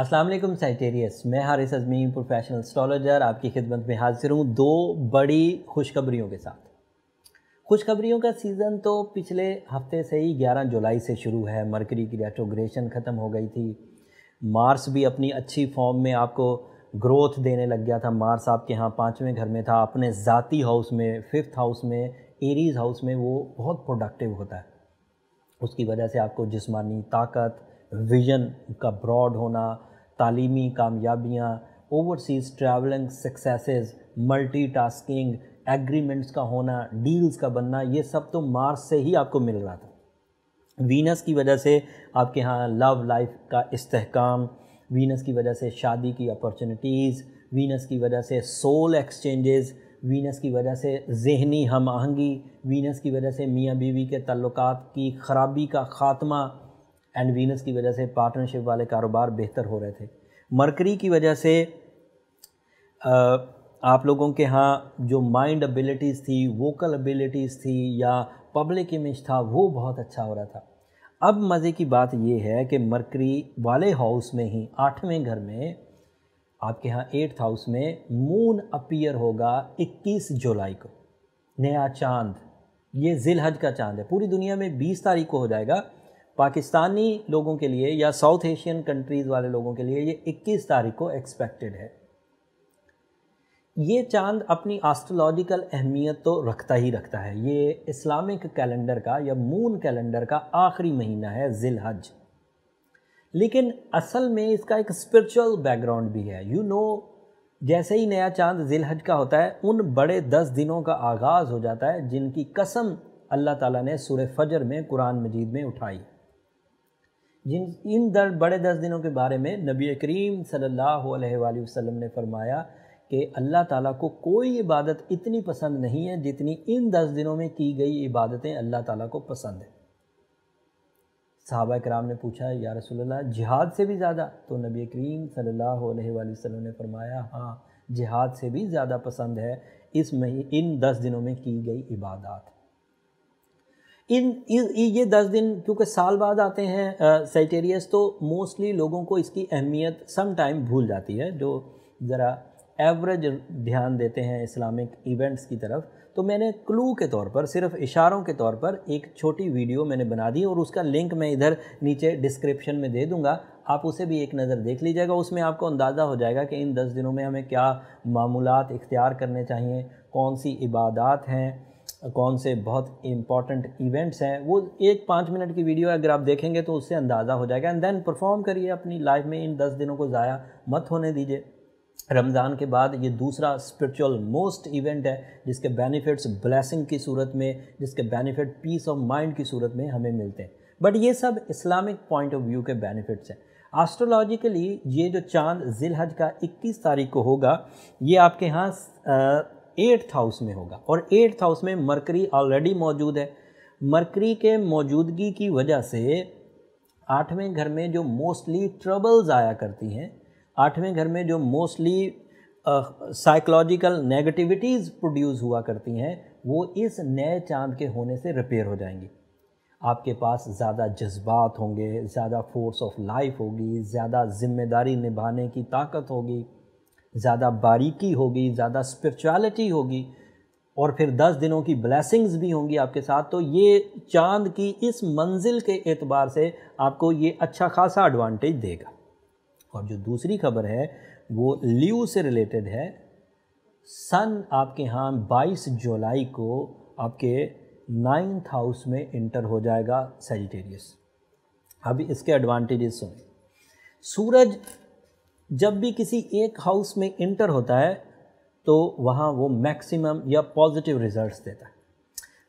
Aslam Sagittarius मैं Haris अजमीन professional स्टॉलोजर आपकी खिदमत में हाजिर हूँ दो बड़ी खुशखबरियों के साथ खुशखबरियों का सीज़न तो पिछले हफ्ते से ही 11 जुलाई से शुरू है मरकरी की रेट्रोग्रेशन ख़त्म हो गई थी मार्स भी अपनी अच्छी फॉर्म में आपको ग्रोथ देने लग गया था मार्स आपके यहाँ पाँचवें घर में था अपने ज़ाती हाउस में फिफ्थ हाउस में एरीज़ हाउस में वो बहुत प्रोडक्टिव होता है उसकी वजह से आपको जिस्मानी ताकत विजन का ब्रॉड होना तालीमी कामयाबियाँ overseas travelling success multi tasking agreements का होना डील्स का बनना ये सब तो मार्स से ही आपको मिल रहा था वीनस की वजह से आपके यहाँ लव लाइफ का इस्तेकाम वीनस की वजह से शादी की अपॉर्चुनिटीज़ वीनस की वजह से सोल एक्सचेंजेस वीनस की वजह से जहनी हम आहंगी वीनस की वजह से मियाँ बीवी के तल्लक़ात की ख़राबी का ख़ात्मा एंड वीनस की वजह से पार्टनरशिप वाले कारोबार बेहतर हो रहे थे मरकरी की वजह से आप लोगों के यहाँ जो माइंड एबिलिटीज़ थी वोकल एबिलिटीज़ थी या पब्लिक इमेज था वो बहुत अच्छा हो रहा था अब मज़े की बात ये है कि मरकरी वाले हाउस में ही आठवें घर में आपके यहाँ एट्थ हाउस में मून अपीयर होगा 21 जुलाई को नया चांद ये जिलहज का चांद है पूरी दुनिया में 20 तारीख को हो जाएगा पाकिस्तानी लोगों के लिए या साउथ एशियन कंट्रीज़ वाले लोगों के लिए ये 21 तारीख को एक्सपेक्टेड है ये चांद अपनी आस्ट्रोलॉजिकल अहमियत तो रखता ही रखता है ये इस्लामिक कैलेंडर का या मून कैलेंडर का आखिरी महीना है जिलहज लेकिन असल में इसका एक स्पिरिचुअल बैकग्राउंड भी है यू you नो know, जैसे ही नया चांद जिलहज का होता है उन बड़े दस दिनों का आगाज़ हो जाता है जिनकी कसम अल्लाह ताला ने सूर्य फजर में कुरान मजीद में उठाई है जिन इन दर बड़े दस दिनों के बारे में नबी करीम सल्लल्लाहु अलैहि वसल्लम ने फरमाया कि अल्लाह ताला को कोई इबादत इतनी पसंद नहीं है जितनी इन दस दिनों में की गई इबादतें अल्लाह ताला को पसंद है साहबा कराम ने पूछा या रसोल्ला जिहाद से भी ज़्यादा तो नबी करीम सल्ला अलैहि ने फरमाया हाँ जिहाद से भी ज़्यादा पसंद है इस मही इन दस दिनों में की गई इबादत इन ये दस दिन क्योंकि साल बाद आते हैं साइटेरियस तो मोस्टली लोगों को इसकी अहमियत सम टाइम भूल जाती है जो ज़रा एवरेज ध्यान देते हैं इस्लामिक इवेंट्स की तरफ तो मैंने क्लू के तौर पर सिर्फ इशारों के तौर पर एक छोटी वीडियो मैंने बना दी और उसका लिंक मैं इधर नीचे डिस्क्रिप्शन में दे दूंगा आप उसे भी एक नज़र देख लीजिएगा उसमें आपको अंदाज़ा हो जाएगा कि इन दस दिनों में हमें क्या मामूलत इख्तियार करने चाहिए कौन सी इबादत हैं कौन से बहुत इंपॉर्टेंट इवेंट्स हैं वो एक पाँच मिनट की वीडियो अगर आप देखेंगे तो उससे अंदाज़ा हो जाएगा एंड देन परफॉर्म करिए अपनी लाइफ में इन दस दिनों को ज़ाया मत होने दीजिए रमज़ान के बाद ये दूसरा स्पिरिचुअल मोस्ट इवेंट है जिसके बेनिफिट्स ब्लेसिंग की सूरत में जिसके बेनिफिट पीस ऑफ माइंड की सूरत में हमें मिलते हैं बट ये सब इस्लामिक पॉइंट ऑफ व्यू के बेनिफिट्स हैं एस्ट्रोलॉजिकली ये जो चांद जिलहज का 21 तारीख को होगा ये आपके यहाँ एट्थ हाउस में होगा और एट्थ हाउस में मरकरी ऑलरेडी मौजूद है मरकरी के मौजूदगी की वजह से आठवें घर में जो मोस्टली ट्रबल्स आया करती हैं आठवें घर में जो मोस्टली साइकोलॉजिकल नेगेटिविटीज़ प्रोड्यूस हुआ करती हैं वो इस नए चांद के होने से रिपेयर हो जाएंगी आपके पास ज़्यादा जज्बात होंगे ज़्यादा फोर्स ऑफ लाइफ होगी ज़्यादा जिम्मेदारी निभाने की ताकत होगी ज़्यादा बारीकी होगी ज़्यादा स्पिरिचुअलिटी होगी और फिर दस दिनों की ब्लैसिंग्स भी होंगी आपके साथ तो ये चांद की इस मंजिल के एतबार से आपको ये अच्छा खासा एडवांटेज देगा और जो दूसरी खबर है वो ल्यू से रिलेटेड है सन आपके यहाँ 22 जुलाई को आपके नाइन्थ हाउस में इंटर हो जाएगा सेजिटेरियस अभी इसके एडवांटेजेस सुने सूरज जब भी किसी एक हाउस में इंटर होता है तो वहाँ वो मैक्सिमम या पॉजिटिव रिजल्ट्स देता है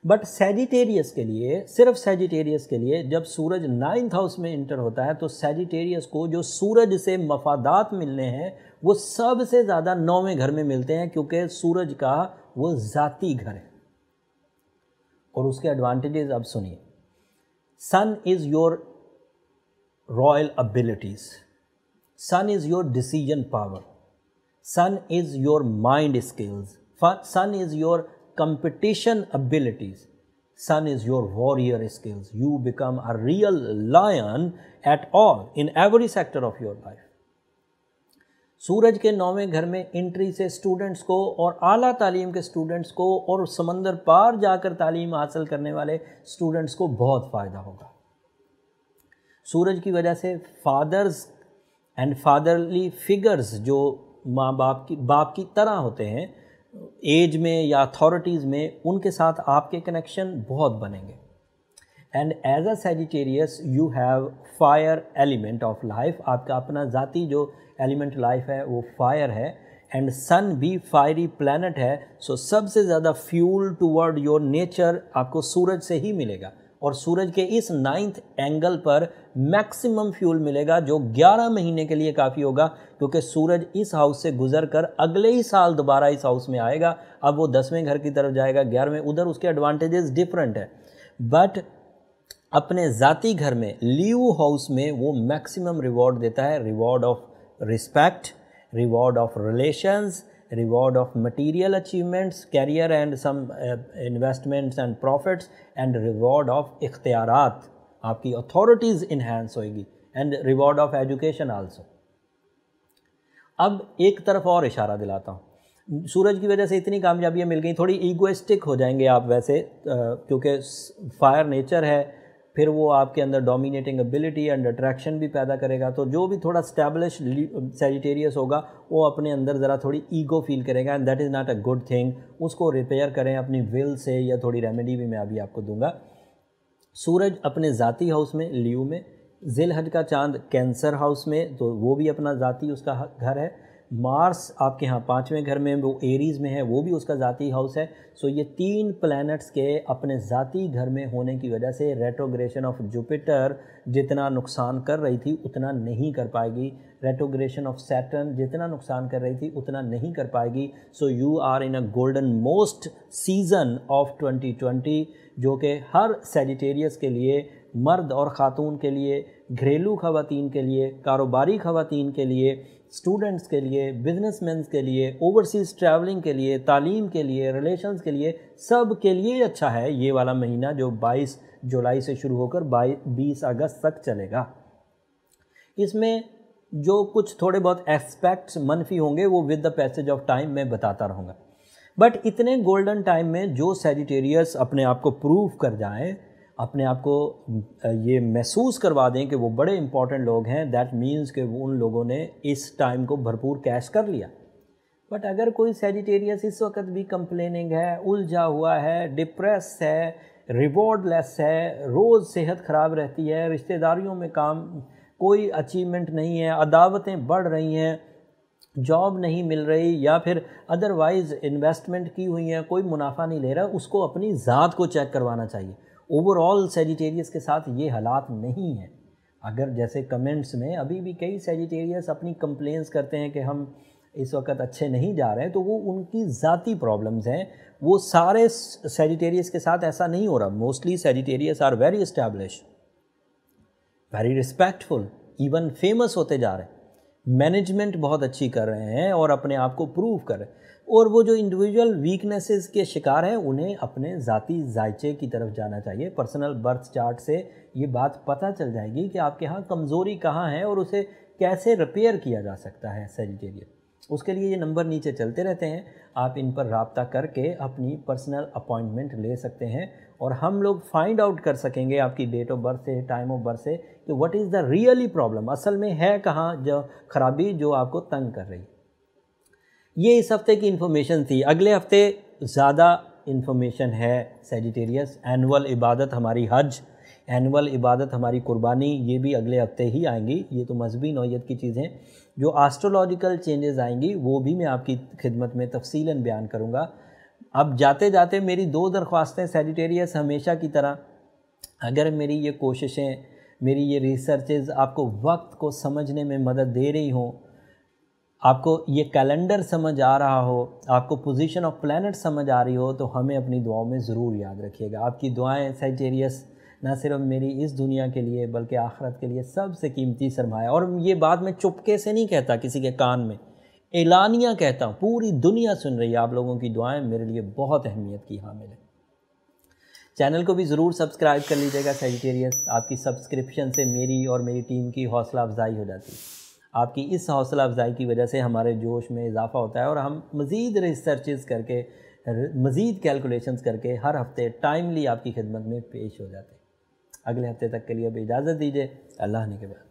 बट सैजिटेरियस के लिए सिर्फ सैजिटेरियस के लिए जब सूरज नाइन्थ हाउस में इंटर होता है तो सैजिटेरियस को जो सूरज से मफादात मिलने हैं वो सबसे ज़्यादा नौवें घर में मिलते हैं क्योंकि सूरज का वो ज़ाती घर है और उसके एडवांटेजेस अब सुनिए sun is your royal abilities sun is your decision power sun is your mind skills sun is your competition abilities sun is your warrior skills you become a real lion at all in every sector of your life सूरज के नौवें घर में entry से students को और आला तालीम के स्टूडेंट्स को और समंदर पार जाकर तालीम हासिल करने वाले स्टूडेंट्स को बहुत फ़ायदा होगा सूरज की वजह से फादर्स एंड फादरली फिगर्स जो माँ बाप की बाप की तरह होते हैं एज में या अथॉरिटीज़ में उनके साथ आपके कनेक्शन बहुत बनेंगे and as a Sagittarius you have fire element of life आपका अपना ज़ाती जो एलिमेंट लाइफ है वो फायर है एंड सन भी फायरी प्लानट है सो so सबसे ज़्यादा फ्यूल टूवर्ड योर नेचर आपको सूरज से ही मिलेगा और सूरज के इस नाइन्थ एंगल पर मैक्सिमम फ्यूल मिलेगा जो 11 महीने के लिए काफ़ी होगा क्योंकि सूरज इस हाउस से गुजर कर अगले ही साल दोबारा इस हाउस में आएगा अब वो दसवें घर की तरफ जाएगा ग्यारहवें उधर उसके एडवांटेजेस डिफरेंट है बट अपने ज़ाती घर में लीव हाउस में वो मैक्सिमम रिवॉर्ड देता है reward of respect reward of relations reward of material achievements, career and some uh, investments and profits and reward of ikhtiyarat, आपकी authorities enhance होगी and reward of education also. अब एक तरफ और इशारा दिलाता हूँ सूरज की वजह से इतनी कामयाबियाँ मिल गई थोड़ी ईगोइस्टिक हो जाएंगे आप वैसे क्योंकि फायर नेचर है फिर वो आपके अंदर डोमिनेटिंग एबिलिटी एंड अट्रैक्शन भी पैदा करेगा तो जो भी थोड़ा स्टैब्लिश सेजिटेरियस होगा वो अपने अंदर ज़रा थोड़ी ईगो फील करेगा and that is not a good thing उसको रिपेयर करें अपनी विल से या थोड़ी रेमेडी भी मैं अभी आपको दूंगा सूरज अपने ज़ाती हाउस में लियू में जिलहज का चांद कैंसर हाउस में तो वो भी अपना ज़ाती उसका घर है मार्स आपके यहाँ पाँचवें घर में वो एरीज़ में है वो भी उसका ज़ाती हाउस है सो ये तीन प्लैनेट्स के अपने ज़ाती घर में होने की वजह से रेट्रोग्रेशन ऑफ जुपिटर जितना नुकसान कर रही थी उतना नहीं कर पाएगी रेट्रोग्रेशन ऑफ सैटर्न जितना नुकसान कर रही थी उतना नहीं कर पाएगी so you are in a golden most season of 2020 जो कि हर सेजिटेरियस के लिए मर्द और ख़ातून के लिए घरेलू खवतिन के लिए कारोबारी खातन के लिए स्टूडेंट्स के लिए मैं के लिए ओवरसीज़ ट्रैवलिंग के लिए तालीम के लिए रिलेशन के लिए सब के लिए अच्छा है ये वाला महीना जो 22 जुलाई से शुरू होकर 22 अगस्त तक चलेगा इसमें जो कुछ थोड़े बहुत एस्पेक्ट्स मनफी होंगे वो with the passage of time मैं बताता रहूँगा बट इतने गोल्डन टाइम में जो सेजिटेरियस अपने आप को प्रूव कर जाएँ अपने आप को ये महसूस करवा दें कि वो बड़े इंपॉर्टेंट लोग हैं दैट मीन्स कि उन लोगों ने इस टाइम को भरपूर कैश कर लिया बट अगर कोई सेजिटेरियस इस वक्त भी कंप्लेनिंग है उलझा हुआ है डिप्रेस है रिवॉर्ड लेस है रोज़ सेहत ख़राब रहती है रिश्तेदारियों में काम कोई अचीवमेंट नहीं है अदावतें बढ़ रही हैं जॉब नहीं मिल रही या फिर अदरवाइज़ इन्वेस्टमेंट की हुई हैं कोई मुनाफा नहीं ले रहा उसको अपनी ज़ात को चेक करवाना चाहिए ओवरऑल सेजिटेरियस के साथ ये हालात नहीं हैं अगर जैसे कमेंट्स में अभी भी कई सेजिटेरियस अपनी कंप्लेंस करते हैं कि हम इस वक्त अच्छे नहीं जा रहे हैं तो वो उनकी ज़ाती प्रॉब्लम्स हैं वो सारे सेजिटेरियस के साथ ऐसा नहीं हो रहा mostly Sagittarius are very establish very respectful even famous होते जा रहे हैं मैनेजमेंट बहुत अच्छी कर रहे हैं और अपने आप को प्रूव कर रहे हैं और वो जो इंडिविजुअल वीकनेसेस के शिकार हैं उन्हें अपने ज़ाती जायचे की तरफ जाना चाहिए पर्सनल बर्थ चार्ट से ये बात पता चल जाएगी कि आपके यहाँ कमज़ोरी कहाँ है और उसे कैसे रिपेयर किया जा सकता है सेजिटेरियस उसके लिए ये नंबर नीचे चलते रहते हैं आप इन पर रबता करके अपनी पर्सनल अपॉइंटमेंट ले सकते हैं और हम लोग फाइंड आउट कर सकेंगे आपकी डेट ऑफ बर्थ से टाइम ऑफ बर्थ से कि what is the really problem असल में है कहाँ जो खराबी जो आपको तंग कर रही ये इस हफ्ते की इन्फॉर्मेशन थी अगले हफ्ते ज़्यादा इन्फॉर्मेशन है सेजिटेरियस एनुअल इबादत हमारी हज एनुअल इबादत हमारी कुर्बानी ये भी अगले हफ्ते ही आएंगी ये तो मजहबी नौीयत की चीज़ें जो आस्ट्रोलॉजिकल चेंजेस आएंगी वो भी मैं आपकी खिदमत में तफसीला बयान करूँगा अब जाते जाते मेरी दो दरख्वास्तें सेजिटेरियस हमेशा की तरह अगर मेरी ये कोशिशें मेरी ये रिसर्चेज आपको वक्त को समझने में मदद दे रही हों आपको ये कैलेंडर समझ आ रहा हो आपको पोजीशन ऑफ प्लानट समझ आ रही हो तो हमें अपनी दुआओं में ज़रूर याद रखिएगा आपकी दुआएं सेजिटेरियस ना सिर्फ मेरी इस दुनिया के लिए बल्कि आखरत के लिए सबसे कीमती सरमाया और ये बात मैं चुपके से नहीं कहता किसी के कान में एलानिया कहता हूँ पूरी दुनिया सुन रही है आप लोगों की दुआएं मेरे लिए बहुत अहमियत की हामिल है चैनल को भी ज़रूर सब्सक्राइब कर लीजिएगा सेजिटेरियस आपकी सब्सक्रिप्शन से मेरी और मेरी टीम की हौसला अफजाई हो जाती है आपकी इस हौसला अफजाई की वजह से हमारे जोश में इजाफा होता है और हम मज़ीद रिसर्चेज़ करके मज़ीद कैलकुलेशन करके हर हफ्ते टाइमली आपकी खिदमत में पेश हो जाते हैं अगले हफ्ते तक के लिए अब इजाज़त दीजिए अल्लाह ने के बाद